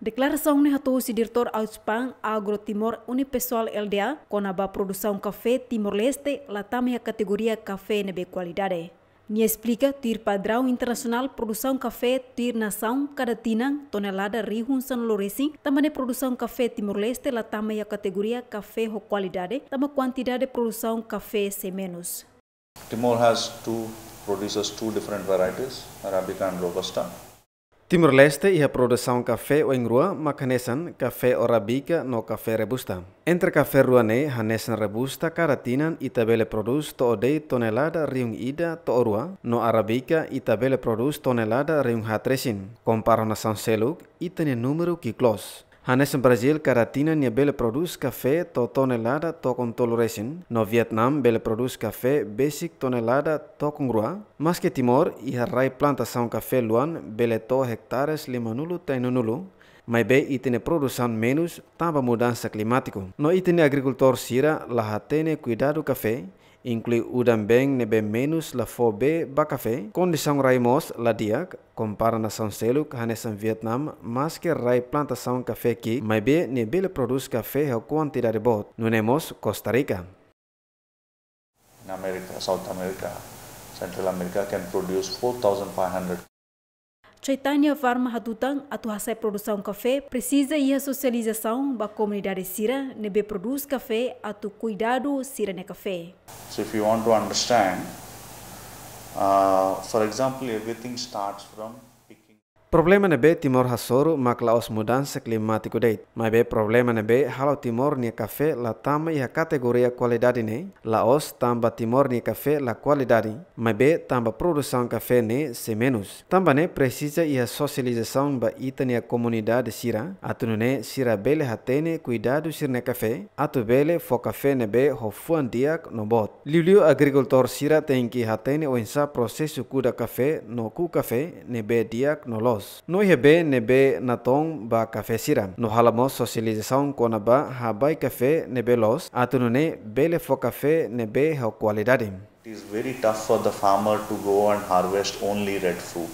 Declaração de Ratosi, diretor Auspan Agrotimor Unipessoal LDA, a produção café Timor-Leste, latame a categoria café NB qualidade. Me explica tir padrão internacional produção café tir nação cada tinang tonelada rihun san loresin também produção café Timor-Leste lá a categoria café ho qualidade também quantidade de produção café se menos. Timor has two produces two different varieties Arabica and Robusta Timur leste ia produção kafe o ingrua, kafe café arabica no kafe robusta. Entre kafe ruane, hanesan robusta karatinan e tabele produz to odei tonelada riung ida to orua, no arabica itabele tabele tonelada riung hatresin. Comparo na São Seluk e tem número Hanes in Brazil caratina nia bele produz café to tonelada to con toloresin. No Vietnam bele produz kafe basic tonelada to con rua. Mas Timor i planta plantação kafe luan bele to hektares limanulu tainonulu. Mai be itine produsan menus tamba mudança climático. No itine agricultor sira lahatene cuidado kafe. Inclus udanbenng neben menos la fòbe ba cafè, condi sonraimos la diAC compara na San Cello quehanes en Vietnam, mas que rai planta son cafè que mai ben nebel producaèjacun antira deòt. No mos Costa Rica. En South America, Centralmerica’ produ 4500. Chaitanya Varma Hadutang, atuhasai produção café, precisa e a socialização da comunidade Sira, nebe produz café, atu cuidado Sira ne café. So if you want to understand, uh, for example, everything starts from Problema nebe Timor Hassoru makla os mudança climático deit. Mas be problema nebe halau Timor ni café la tama ia categoria qualidade ne. Laos tamba Timor ni café la qualidade. Mas be tamba produção café ne se menos. Tamba ne precisa ia socialização ba ita ni a comunidade sira. Atunu ne sira bele hatene cuidado sir ne café. Atu bele fo café nebe hofuan diak no bot. Liu agricultor sira tem que hatene o ensa processo cuda café no cu café nebe diak no lot. Dios. No hebe nebe naton ba café sira. No halamo socialización con ba habai café nebe los. Atunune bele fo café nebe ho cualidadim. It is very tough for the farmer to go and harvest only red fruit.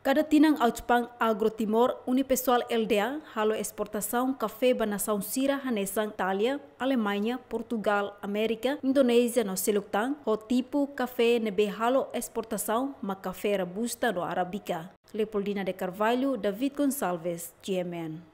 Cada tinang auchpang agrotimor unipessoal LDA halo exportação café banação sira hanesang Itália, Alemanha, Portugal, América, Indonésia no Seluktang, o tipo café nebe halo exportação ma café robusta no Arabica. Leopoldina de Carvalho, David Gonçalves, GMN.